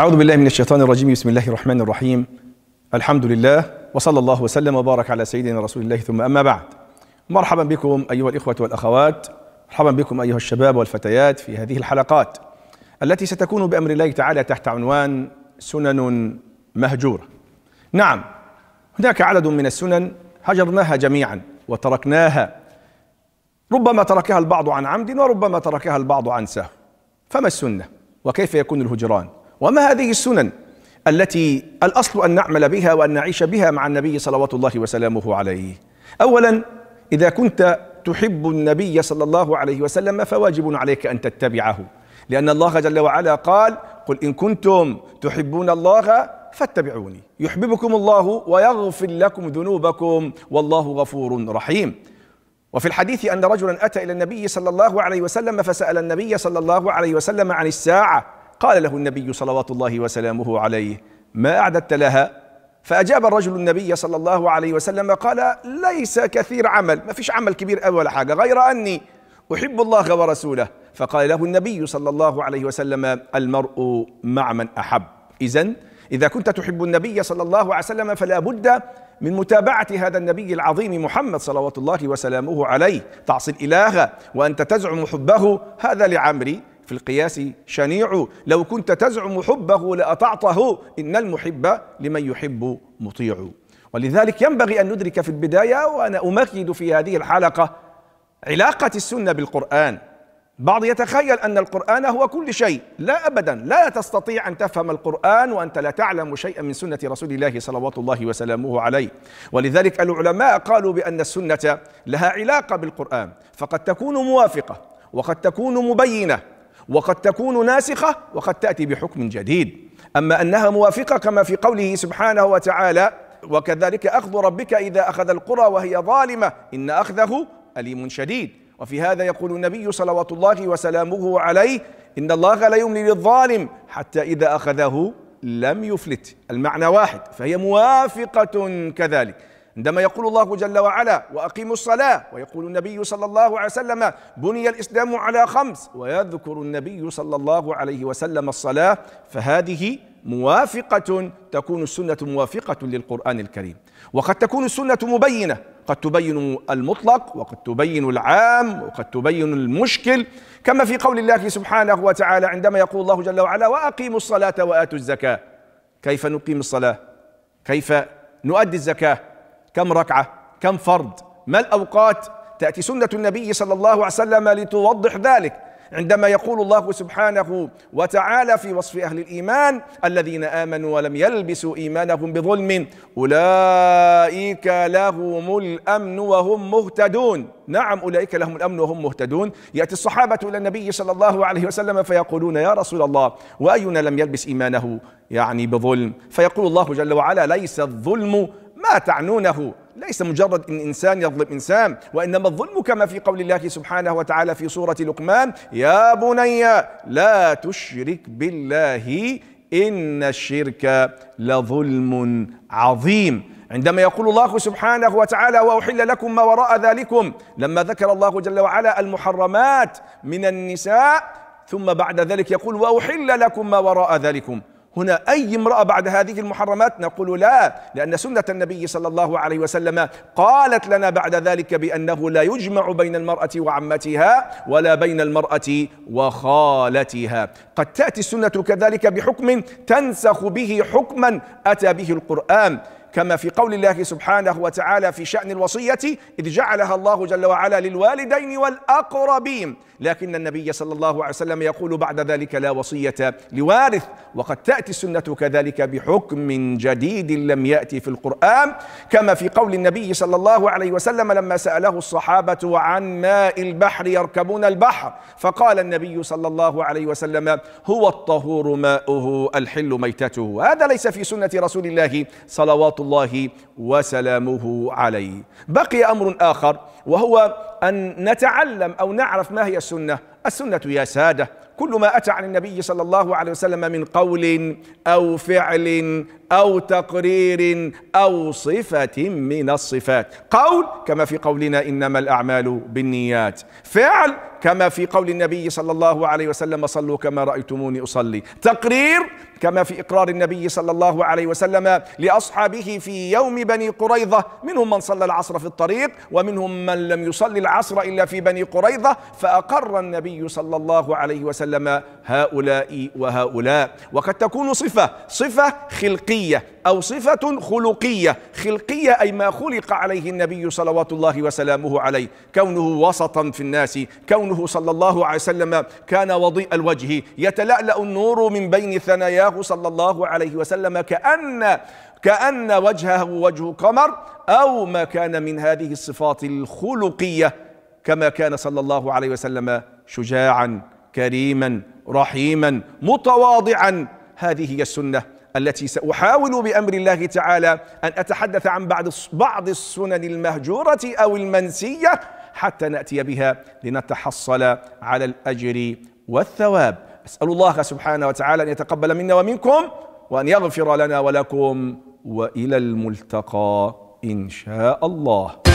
أعوذ بالله من الشيطان الرجيم بسم الله الرحمن الرحيم الحمد لله وصلى الله وسلم وبارك على سيدنا رسول الله ثم أما بعد مرحبا بكم أيها الإخوة والأخوات مرحبا بكم أيها الشباب والفتيات في هذه الحلقات التي ستكون بأمر الله تعالى تحت عنوان سنن مهجورة نعم هناك عدد من السنن هجرناها جميعا وتركناها ربما تركها البعض عن عمد وربما تركها البعض عن سهو فما السنة وكيف يكون الهجران وما هذه السنن التي الأصل أن نعمل بها وأن نعيش بها مع النبي صلوات الله وسلامه عليه أولا إذا كنت تحب النبي صلى الله عليه وسلم فواجب عليك أن تتبعه لأن الله جل وعلا قال قل إن كنتم تحبون الله فاتبعوني يحببكم الله ويغفر لكم ذنوبكم والله غفور رحيم وفي الحديث أن رجلا أتى إلى النبي صلى الله عليه وسلم فسأل النبي صلى الله عليه وسلم عن الساعة قال له النبي صلوات الله وسلامه عليه ما أعددت لها فأجاب الرجل النبي صلى الله عليه وسلم قال ليس كثير عمل ما فيش عمل كبير أول ولا حاجة غير أني أحب الله ورسوله فقال له النبي صلى الله عليه وسلم المرء مع من أحب إذا إذا كنت تحب النبي صلى الله عليه وسلم فلا بد من متابعة هذا النبي العظيم محمد صلوات الله وسلامه عليه تعصي الإله وأنت تزعم حبه هذا لعمري في القياس شنيع لو كنت تزعم حبه لأطعته إن المحب لمن يحب مطيع ولذلك ينبغي أن ندرك في البداية وأنا امكد في هذه الحلقة علاقة السنة بالقرآن بعض يتخيل أن القرآن هو كل شيء لا أبدا لا تستطيع أن تفهم القرآن وأنت لا تعلم شيئا من سنة رسول الله صلوات الله وسلامه عليه ولذلك العلماء قالوا بأن السنة لها علاقة بالقرآن فقد تكون موافقة وقد تكون مبينة وقد تكون ناسخة وقد تأتي بحكم جديد أما أنها موافقة كما في قوله سبحانه وتعالى وكذلك أخذ ربك إذا أخذ القرى وهي ظالمة إن أخذه أليم شديد وفي هذا يقول النبي صلوات الله وسلامه عليه إن الله لا يملي للظالم حتى إذا أخذه لم يفلت المعنى واحد فهي موافقة كذلك عندما يقول الله جل وعلا وأقيموا الصلاة ويقول النبي صلى الله عليه وسلم بني الإسلام على خمس ويذكر النبي صلى الله عليه وسلم الصلاة فهذه موافقة تكون السنة موافقة للقرآن الكريم وقد تكون السنة مبينة قد تبين المطلق وقد تبين العام وقد تبين المشكل كما في قول الله سبحانه وتعالى عندما يقول الله جل وعلا وأقيموا الصلاة وآتوا الزكاة كيف نقيم الصلاة كيف نؤدي الزكاه كم ركعة كم فرض ما الأوقات تأتي سنة النبي صلى الله عليه وسلم لتوضح ذلك عندما يقول الله سبحانه وتعالى في وصف أهل الإيمان الذين آمنوا ولم يلبسوا إيمانهم بظلم أولئك لهم الأمن وهم مهتدون نعم أولئك لهم الأمن وهم مهتدون يأتي الصحابة إلى النبي صلى الله عليه وسلم فيقولون يا رسول الله وأينا لم يلبس إيمانه يعني بظلم فيقول الله جل وعلا ليس الظلم ما تعنونه ليس مجرد إن إنسان يظلم إنسان وإنما الظلم كما في قول الله سبحانه وتعالى في سورة لقمان يا بني لا تشرك بالله إن الشرك لظلم عظيم عندما يقول الله سبحانه وتعالى وأحل لكم ما وراء ذلكم لما ذكر الله جل وعلا المحرمات من النساء ثم بعد ذلك يقول وأحل لكم ما وراء ذلكم هنا أي امرأة بعد هذه المحرمات نقول لا لأن سنة النبي صلى الله عليه وسلم قالت لنا بعد ذلك بأنه لا يجمع بين المرأة وعمتها ولا بين المرأة وخالتها قد تأتي السنة كذلك بحكم تنسخ به حكما أتى به القرآن كما في قول الله سبحانه وتعالى في شأن الوصية إذ جعلها الله جل وعلا للوالدين والأقربين لكن النبي صلى الله عليه وسلم يقول بعد ذلك لا وصية لوارث وقد تأتي السنة كذلك بحكم جديد لم يأتي في القرآن كما في قول النبي صلى الله عليه وسلم لما سأله الصحابة عن ماء البحر يركبون البحر فقال النبي صلى الله عليه وسلم هو الطهور ماؤه الحل ميتته هذا ليس في سنة رسول الله صلوات صلوات الله وسلامه عليه بقي أمر آخر وهو أن نتعلم أو نعرف ما هي السنة السنة يا سادة كل ما أتى عن النبي صلى الله عليه وسلم من قول أو فعل أو تقرير أو صفة من الصفات قول كما في قولنا إنما الأعمال بالنيات فعل كما في قول النبي صلى الله عليه وسلم صلوا كما رأيتموني أصلي تقرير كما في إقرار النبي صلى الله عليه وسلم لأصحابه في يوم بني قريظة منهم من صلى العصر في الطريق ومنهم من لم يصلي العصر إلا في بني قريظة فأقر النبي صلى الله عليه وسلم هؤلاء وهؤلاء وقد تكون صفة صفة خلقية خلقية أو صفة خلقية خلقية أي ما خلق عليه النبي صلوات الله وسلامه عليه كونه وسطا في الناس كونه صلى الله عليه وسلم كان وضيء الوجه يتلألأ النور من بين ثناياه صلى الله عليه وسلم كأن كأن وجهه وجه قمر أو ما كان من هذه الصفات الخلقية كما كان صلى الله عليه وسلم شجاعا كريما رحيما متواضعا هذه هي السنه التي سأحاول بأمر الله تعالى أن أتحدث عن بعض بعض السنن المهجورة أو المنسية حتى نأتي بها لنتحصل على الأجر والثواب أسأل الله سبحانه وتعالى أن يتقبل منا ومنكم وأن يغفر لنا ولكم وإلى الملتقى إن شاء الله